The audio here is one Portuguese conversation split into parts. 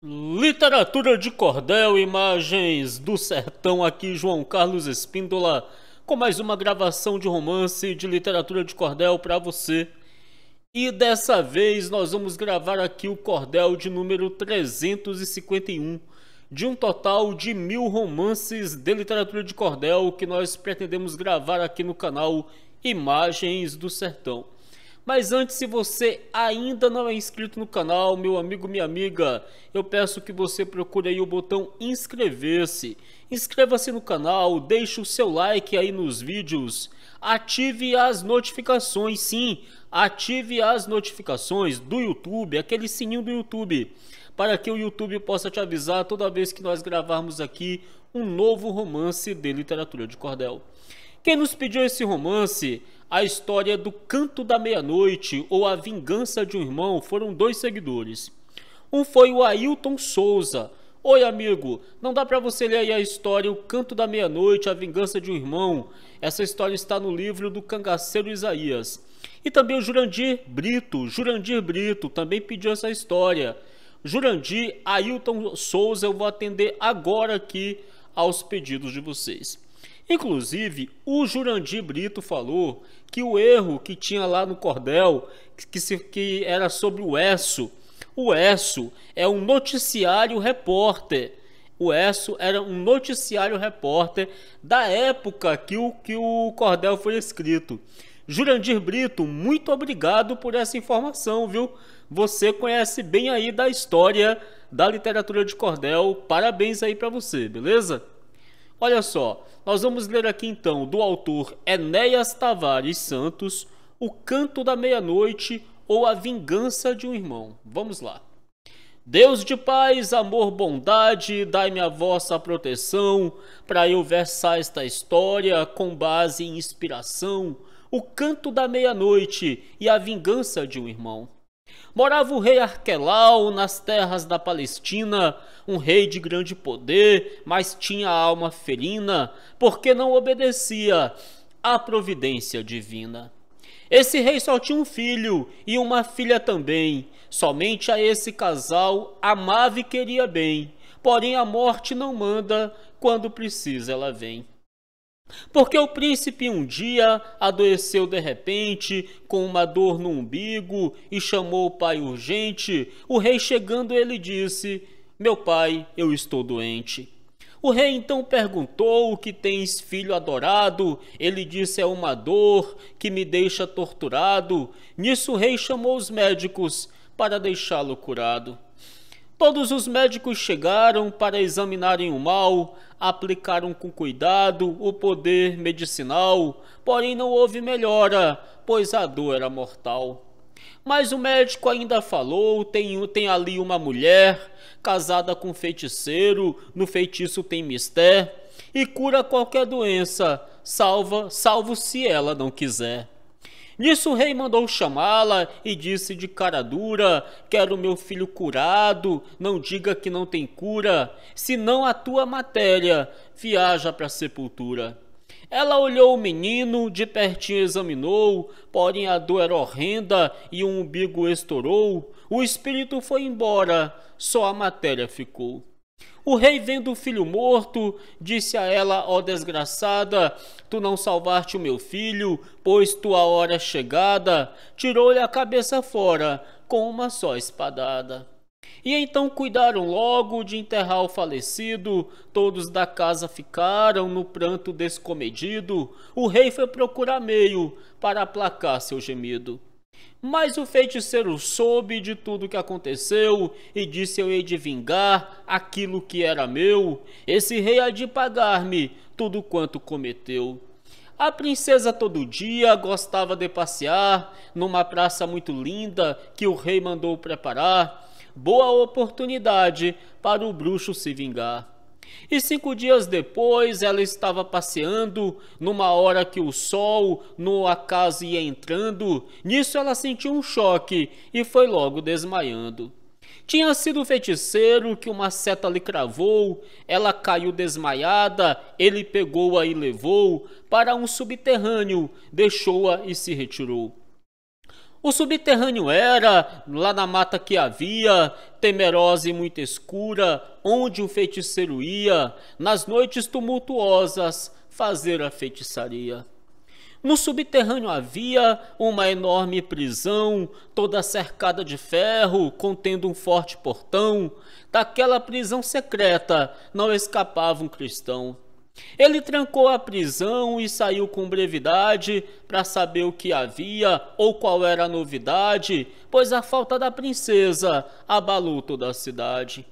Literatura de cordel, imagens do sertão aqui, João Carlos Espíndola, com mais uma gravação de romance de literatura de cordel para você. E dessa vez nós vamos gravar aqui o cordel de número 351, de um total de mil romances de literatura de cordel que nós pretendemos gravar aqui no canal Imagens do Sertão. Mas antes, se você ainda não é inscrito no canal, meu amigo, minha amiga, eu peço que você procure aí o botão inscrever-se. Inscreva-se no canal, deixe o seu like aí nos vídeos, ative as notificações, sim, ative as notificações do YouTube, aquele sininho do YouTube, para que o YouTube possa te avisar toda vez que nós gravarmos aqui um novo romance de literatura de cordel. Quem nos pediu esse romance? A história do Canto da Meia-Noite ou A Vingança de um Irmão foram dois seguidores. Um foi o Ailton Souza. Oi, amigo, não dá para você ler aí a história O Canto da Meia-Noite, A Vingança de um Irmão. Essa história está no livro do cangaceiro Isaías. E também o Jurandir Brito, Jurandir Brito também pediu essa história. Jurandir, Ailton Souza, eu vou atender agora aqui aos pedidos de vocês. Inclusive, o Jurandir Brito falou que o erro que tinha lá no cordel, que, se, que era sobre o ESSO, o ESSO é um noticiário repórter. O ESSO era um noticiário repórter da época que o, que o cordel foi escrito. Jurandir Brito, muito obrigado por essa informação, viu? Você conhece bem aí da história da literatura de cordel. Parabéns aí para você, beleza? Olha só, nós vamos ler aqui então do autor Enéas Tavares Santos, O Canto da Meia-Noite ou A Vingança de um Irmão. Vamos lá. Deus de paz, amor, bondade, dai-me a vossa proteção, para eu versar esta história com base em inspiração, o canto da meia-noite e a vingança de um irmão. Morava o rei Arquelau nas terras da Palestina, um rei de grande poder, mas tinha alma felina, porque não obedecia à providência divina. Esse rei só tinha um filho e uma filha também. Somente a esse casal amava e queria bem. Porém, a morte não manda, quando precisa ela vem. Porque o príncipe um dia adoeceu de repente, com uma dor no umbigo, e chamou o pai urgente. O rei, chegando, ele disse: Meu pai, eu estou doente. O rei então perguntou: O que tens, filho adorado? Ele disse: É uma dor que me deixa torturado. Nisso, o rei chamou os médicos para deixá-lo curado. Todos os médicos chegaram para examinarem o mal, aplicaram com cuidado o poder medicinal, porém não houve melhora, pois a dor era mortal. Mas o médico ainda falou: tem, tem ali uma mulher casada com um feiticeiro, no feitiço tem mistério, e cura qualquer doença, salva, salvo se ela não quiser. Nisso o rei mandou chamá-la e disse de cara dura: Quero meu filho curado, não diga que não tem cura, senão a tua matéria viaja para a sepultura. Ela olhou o menino, de pertinho examinou, porém a dor era horrenda e um umbigo estourou. O espírito foi embora, só a matéria ficou. O rei, vendo o filho morto, disse a ela: Ó oh, desgraçada, tu não salvaste o meu filho, pois tua hora é chegada. Tirou-lhe a cabeça fora, com uma só espadada. E então cuidaram logo de enterrar o falecido, todos da casa ficaram no pranto descomedido. O rei foi procurar meio para aplacar seu gemido. Mas o feiticeiro soube de tudo o que aconteceu e disse: Eu hei de vingar aquilo que era meu. Esse rei há de pagar-me tudo quanto cometeu. A princesa todo dia gostava de passear numa praça muito linda que o rei mandou preparar. Boa oportunidade para o bruxo se vingar. E cinco dias depois ela estava passeando, numa hora que o sol no acaso ia entrando. Nisso ela sentiu um choque e foi logo desmaiando. Tinha sido o feiticeiro que uma seta lhe cravou, ela caiu desmaiada, ele pegou-a e levou para um subterrâneo, deixou-a e se retirou. O subterrâneo era, lá na mata que havia, temerosa e muito escura, onde o feiticeiro ia, nas noites tumultuosas, fazer a feitiçaria. No subterrâneo havia uma enorme prisão, toda cercada de ferro, contendo um forte portão. Daquela prisão secreta não escapava um cristão. Ele trancou a prisão e saiu com brevidade para saber o que havia ou qual era a novidade, pois a falta da princesa abalou toda a cidade.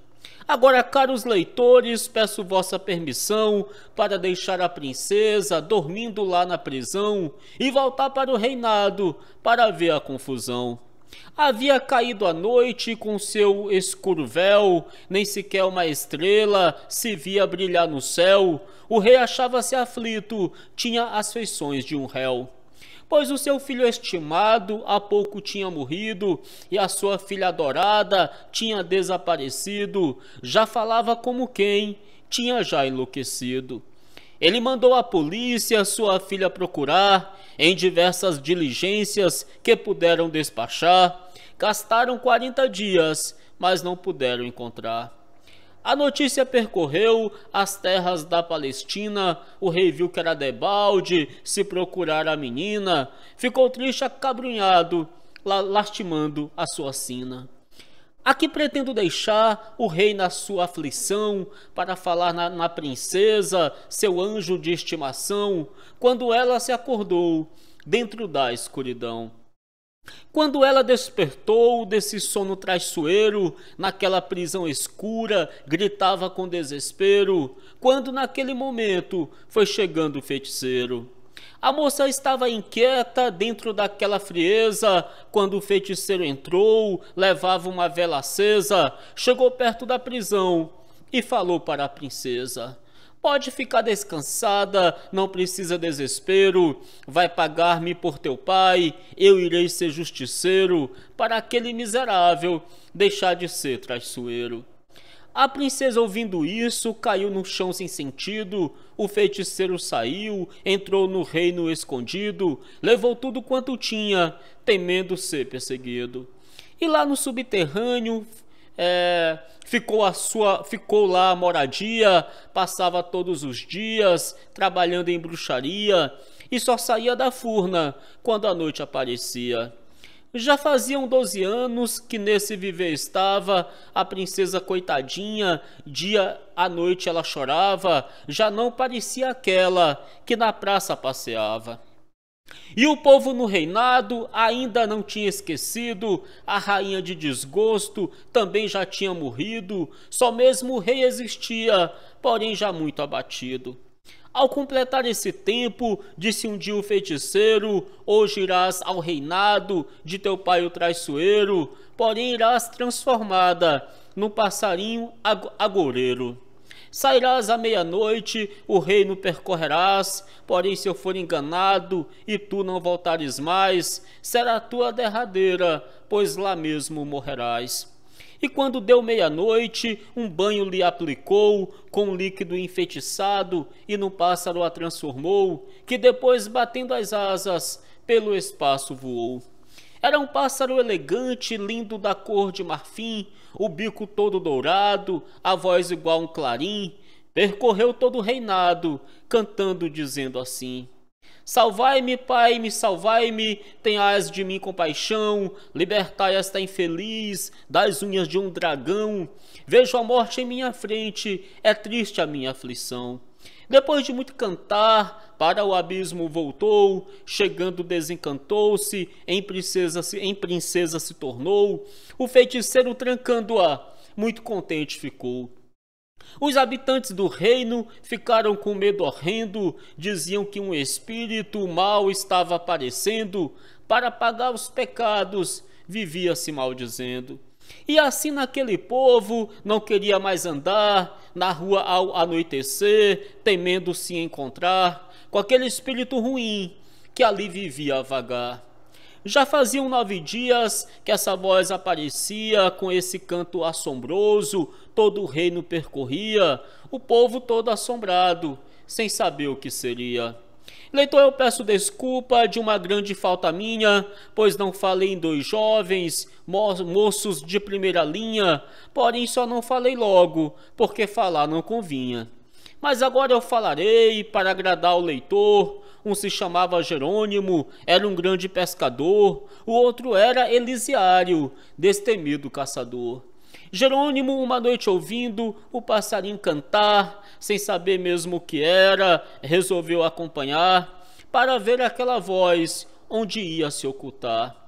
Agora, caros leitores, peço vossa permissão para deixar a princesa dormindo lá na prisão e voltar para o reinado para ver a confusão. Havia caído a noite com seu escuro véu, nem sequer uma estrela se via brilhar no céu. O rei achava-se aflito, tinha as feições de um réu. Pois o seu filho estimado há pouco tinha morrido, e a sua filha adorada tinha desaparecido, já falava como quem tinha já enlouquecido. Ele mandou a polícia sua filha procurar em diversas diligências que puderam despachar. Gastaram 40 dias, mas não puderam encontrar. A notícia percorreu as terras da Palestina, o rei viu que era Debalde, se procurar a menina, ficou triste acabrunhado, lastimando a sua sina. Aqui pretendo deixar o rei na sua aflição, para falar na, na, princesa, seu anjo de estimação, quando ela se acordou dentro da escuridão. Quando ela despertou desse sono traiçoeiro, naquela prisão escura, gritava com desespero, quando naquele momento foi chegando o feiticeiro. A moça estava inquieta dentro daquela frieza quando o feiticeiro entrou, levava uma vela acesa, chegou perto da prisão e falou para a princesa: Pode ficar descansada, não precisa desespero. Vai pagar-me por teu pai, eu irei ser justiceiro para aquele miserável deixar de ser traiçoeiro. A princesa, ouvindo isso, caiu no chão sem sentido. O feiticeiro saiu, entrou no reino escondido, levou tudo quanto tinha, temendo ser perseguido. E lá no subterrâneo é, ficou a sua, ficou lá a moradia, passava todos os dias trabalhando em bruxaria e só saía da furna quando a noite aparecia. Já faziam 12 anos que nesse viver estava, a princesa coitadinha, dia à noite ela chorava, já não parecia aquela que na praça passeava. E o povo no reinado ainda não tinha esquecido, a rainha de desgosto também já tinha morrido, só mesmo o rei existia, porém já muito abatido. Ao completar esse tempo, disse um dia o feiticeiro: Hoje irás ao reinado de teu pai o traiçoeiro, porém irás transformada no passarinho ag agoureiro. Sairás à meia-noite, o reino percorrerás, porém se eu for enganado e tu não voltares mais, será tua derradeira, pois lá mesmo morrerás. E quando deu meia-noite, um banho lhe aplicou com um líquido enfeitiçado e no pássaro a transformou, que depois, batendo as asas, pelo espaço voou. Era um pássaro elegante, lindo da cor de marfim, o bico todo dourado, a voz igual um clarim, percorreu todo o reinado, cantando dizendo assim: Salvai-me, Pai, me salvai-me, tenhais de mim compaixão, libertai esta infeliz das unhas de um dragão. Vejo a morte em minha frente, é triste a minha aflição. Depois de muito cantar, para o abismo voltou, chegando desencantou-se, em princesa se em princesa se tornou. O feiticeiro trancando-a, muito contente ficou. Os habitantes do reino ficaram com medo horrendo, diziam que um espírito mau estava aparecendo para pagar os pecados, vivia-se maldizendo. E assim naquele povo não queria mais andar na rua ao anoitecer, temendo se encontrar com aquele espírito ruim que ali vivia a vagar. Já faziam nove dias que essa voz aparecia com esse canto assombroso, todo o reino percorria, o povo todo assombrado, sem saber o que seria. Leitor, eu peço desculpa de uma grande falta minha, pois não falei em dois jovens, moços de primeira linha, porém só não falei logo, porque falar não convinha. Mas agora eu falarei para agradar o leitor, um se chamava Jerônimo, era um grande pescador, o outro era Elisiário, destemido caçador. Jerônimo, uma noite ouvindo o passarinho cantar, sem saber mesmo o que era, resolveu acompanhar para ver aquela voz onde ia se ocultar.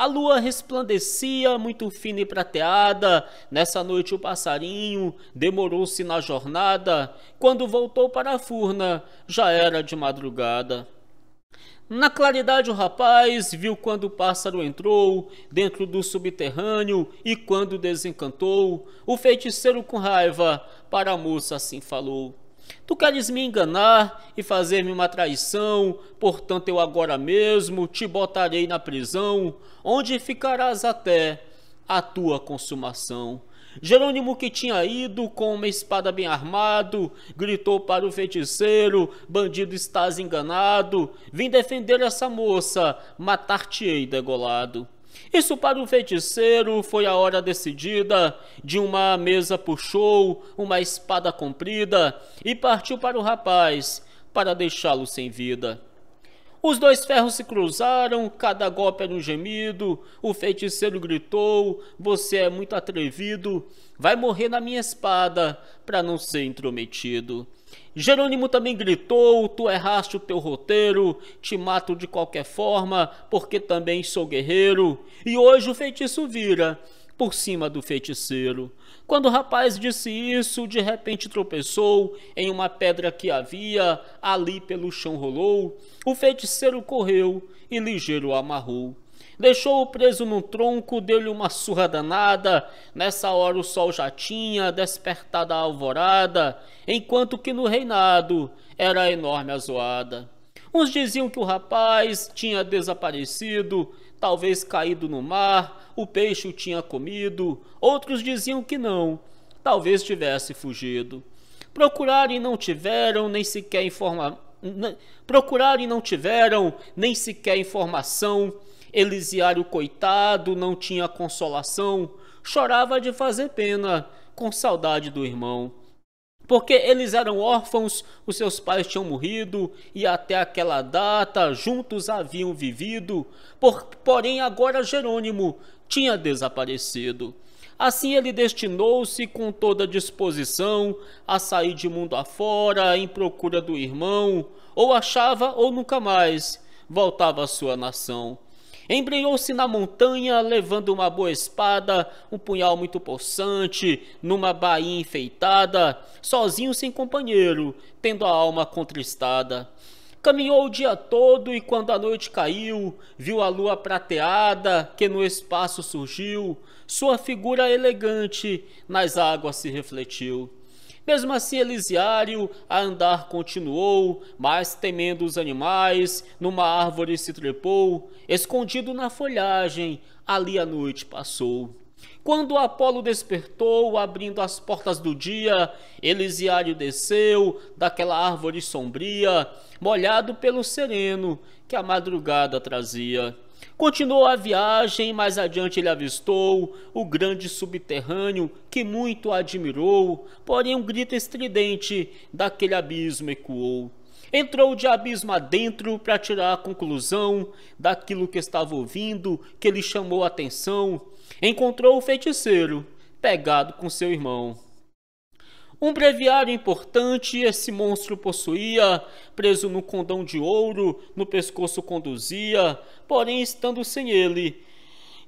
A lua resplandecia, muito fina e prateada. Nessa noite o passarinho demorou-se na jornada. Quando voltou para a furna, já era de madrugada. Na claridade o rapaz viu quando o pássaro entrou dentro do subterrâneo e quando desencantou. O feiticeiro com raiva para a moça assim falou. Tu queres me enganar e fazer-me uma traição, portanto eu agora mesmo te botarei na prisão, onde ficarás até a tua consumação. Jerônimo, que tinha ido com uma espada bem armado, gritou para o feiticeiro: Bandido, estás enganado, vim defender essa moça, matar-te-ei degolado. Isso para o feiticeiro foi a hora decidida de uma mesa puxou uma espada comprida e partiu para o rapaz para deixá-lo sem vida. Os dois ferros se cruzaram, cada golpe era um gemido. O feiticeiro gritou: Você é muito atrevido, vai morrer na minha espada para não ser intrometido. Jerônimo também gritou: Tu erraste o teu roteiro, te mato de qualquer forma, porque também sou guerreiro. E hoje o feitiço vira por cima do feiticeiro. Quando o rapaz disse isso, de repente tropeçou em uma pedra que havia, ali pelo chão rolou. O feiticeiro correu e ligeiro amarrou. Deixou o preso num tronco, deu-lhe uma surra danada. Nessa hora o sol já tinha despertado a alvorada, enquanto que no reinado era enorme a zoada. Uns diziam que o rapaz tinha desaparecido, talvez caído no mar, o peixe o tinha comido. Outros diziam que não, talvez tivesse fugido. Procuraram e não tiveram nem sequer informação. Procuraram e não tiveram nem sequer informação Elisiário, coitado, não tinha consolação, chorava de fazer pena, com saudade do irmão. Porque eles eram órfãos, os seus pais tinham morrido e até aquela data juntos haviam vivido, por, porém agora Jerônimo tinha desaparecido. Assim ele destinou-se com toda disposição a sair de mundo afora em procura do irmão, ou achava ou nunca mais voltava à sua nação. Embrenhou-se na montanha, levando uma boa espada, um punhal muito possante, numa baía enfeitada, sozinho sem companheiro, tendo a alma contristada. Caminhou o dia todo e quando a noite caiu, viu a lua prateada que no espaço surgiu, sua figura elegante nas águas se refletiu. Mesmo assim, Elisiário a andar continuou, mas temendo os animais, numa árvore se trepou, escondido na folhagem, ali a noite passou. Quando Apolo despertou, abrindo as portas do dia, Elisiário desceu daquela árvore sombria, molhado pelo sereno que a madrugada trazia. Continuou a viagem, mais adiante ele avistou o grande subterrâneo que muito admirou, porém um grito estridente daquele abismo ecoou. Entrou de abismo adentro para tirar a conclusão daquilo que estava ouvindo, que lhe chamou a atenção. Encontrou o feiticeiro, pegado com seu irmão. Um breviário importante esse monstro possuía, preso no condão de ouro, no pescoço conduzia, porém estando sem ele,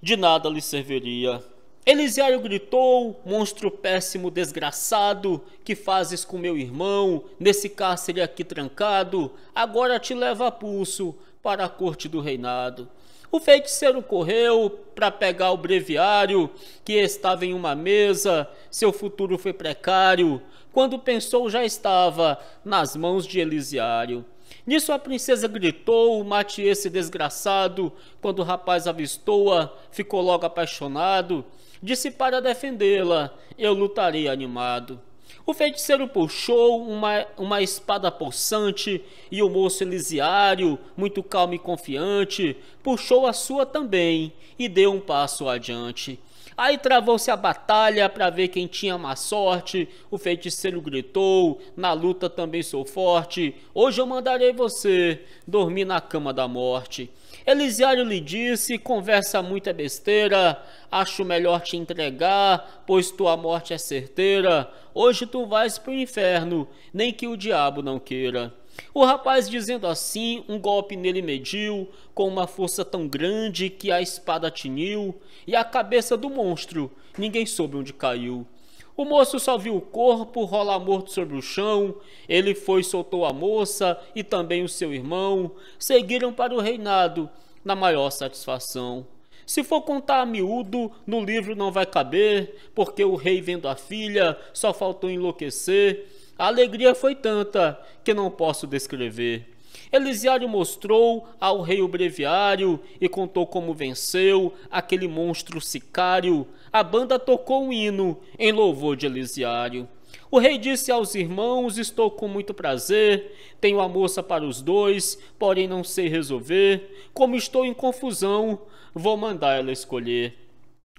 de nada lhe serviria. Elisiário gritou, monstro péssimo desgraçado, que fazes com meu irmão, nesse cárcere aqui trancado, agora te leva a pulso para a corte do reinado. O feiticeiro correu para pegar o breviário que estava em uma mesa, seu futuro foi precário. Quando pensou, já estava nas mãos de Elisiário. Nisso a princesa gritou, mate esse desgraçado. Quando o rapaz avistou-a, ficou logo apaixonado. Disse para defendê-la, eu lutarei animado. O feiticeiro puxou uma, uma espada possante, e o moço Elisiário, muito calmo e confiante, puxou a sua também e deu um passo adiante. Aí travou-se a batalha para ver quem tinha má sorte. O feiticeiro gritou: Na luta também sou forte. Hoje eu mandarei você dormir na cama da morte. Elisiário lhe disse: Conversa muita besteira, acho melhor te entregar, pois tua morte é certeira. Hoje tu vais para o inferno, nem que o diabo não queira. O rapaz, dizendo assim, um golpe nele mediu, com uma força tão grande que a espada tiniu, e a cabeça do monstro ninguém soube onde caiu. O moço só viu o corpo rolar morto sobre o chão. Ele foi e soltou a moça e também o seu irmão. Seguiram para o reinado, na maior satisfação. Se for contar a miúdo, no livro não vai caber, porque o rei vendo a filha só faltou enlouquecer. A alegria foi tanta que não posso descrever. Elisiário mostrou ao rei o breviário e contou como venceu aquele monstro sicário, a banda tocou um hino em louvor de Elisiário. O rei disse aos irmãos: Estou com muito prazer, tenho a moça para os dois, porém não sei resolver. Como estou em confusão, vou mandar ela escolher.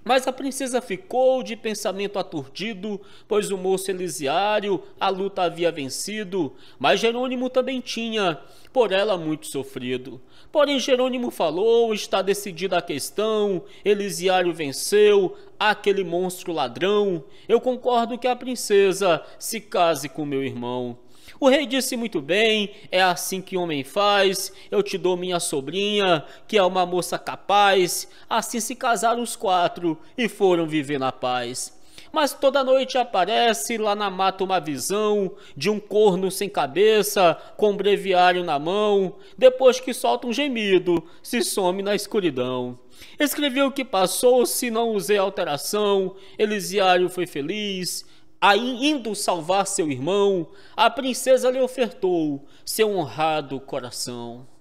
Mas a princesa ficou de pensamento aturdido, pois o moço Elisiário a luta havia vencido, mas Jerônimo também tinha, por ela muito sofrido. Porém, Jerônimo falou: está decidida a questão, Elisiário venceu, aquele monstro ladrão. Eu concordo que a princesa se case com meu irmão. O rei disse muito bem: É assim que homem faz. Eu te dou minha sobrinha, que é uma moça capaz. Assim se casaram os quatro e foram viver na paz mas toda noite aparece lá na mata uma visão de um corno sem cabeça, com um breviário na mão, depois que solta um gemido, se some na escuridão. Escrevi o que passou, se não usei alteração, Elisiário foi feliz, Aí, indo salvar seu irmão, a princesa lhe ofertou seu honrado coração.